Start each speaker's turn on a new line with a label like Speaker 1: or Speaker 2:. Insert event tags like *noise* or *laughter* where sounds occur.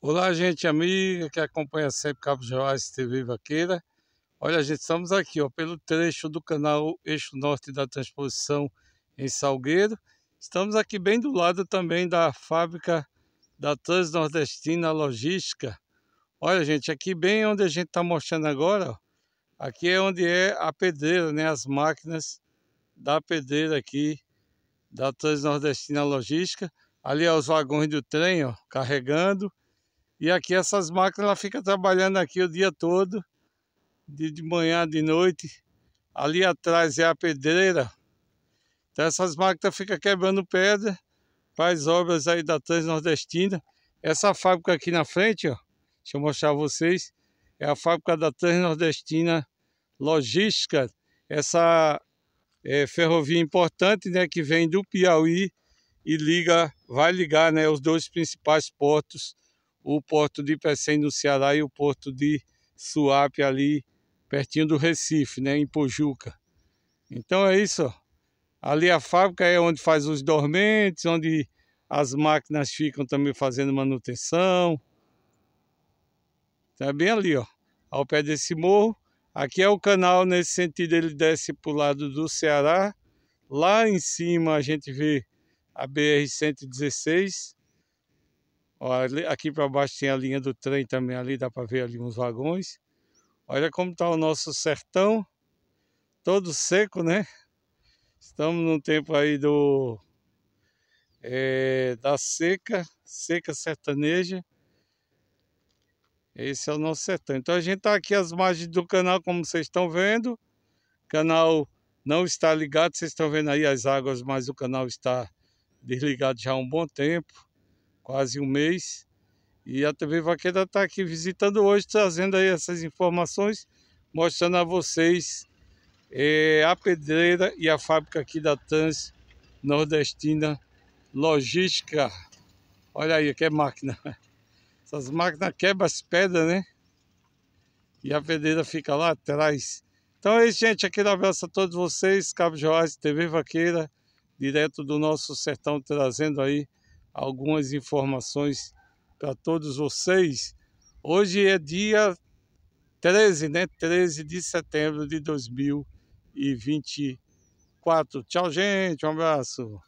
Speaker 1: Olá, gente amiga que acompanha sempre Cabo Joás TV Vaqueira. Olha, gente, estamos aqui ó, pelo trecho do canal Eixo Norte da Transposição em Salgueiro. Estamos aqui bem do lado também da fábrica da Transnordestina Logística. Olha, gente, aqui bem onde a gente está mostrando agora, ó, aqui é onde é a pedreira, né? As máquinas da pedreira aqui da Transnordestina Logística. Ali é os vagões do trem, ó, carregando. E aqui essas máquinas ela fica trabalhando aqui o dia todo, de, manhã, de noite. Ali atrás é a pedreira. Então essas máquinas ficam quebrando pedra, faz obras aí da Transnordestina. Essa fábrica aqui na frente, ó, deixa eu mostrar a vocês, é a fábrica da Transnordestina Logística. Essa é, ferrovia importante, né, que vem do Piauí e liga, vai ligar, né, os dois principais portos o porto de Pecém no Ceará e o porto de Suape ali pertinho do Recife, né, em Pojuca. Então é isso. Ali a fábrica é onde faz os dormentes, onde as máquinas ficam também fazendo manutenção. Tá bem ali, ó, ao pé desse morro. Aqui é o canal nesse sentido, ele desce para o lado do Ceará. Lá em cima a gente vê a BR-116 Olha, aqui para baixo tem a linha do trem também ali, dá para ver ali uns vagões. Olha como está o nosso sertão, todo seco, né? Estamos num tempo aí do é, da seca, seca sertaneja. Esse é o nosso sertão. Então a gente está aqui às margens do canal, como vocês estão vendo. O canal não está ligado, vocês estão vendo aí as águas, mas o canal está desligado já há um bom tempo quase um mês. E a TV Vaqueira está aqui visitando hoje, trazendo aí essas informações, mostrando a vocês é, a pedreira e a fábrica aqui da Trans Nordestina Logística. Olha aí, que é máquina. *laughs* Essas máquinas quebram as pedras, né? E a pedreira fica lá atrás. Então é isso, gente. Aquele abraço a todos vocês. Cabo Joás, TV Vaqueira, direto do nosso sertão, trazendo aí algumas informações para todos vocês. Hoje é dia 13, né? 13 de setembro de 2024. Tchau, gente. Um abraço.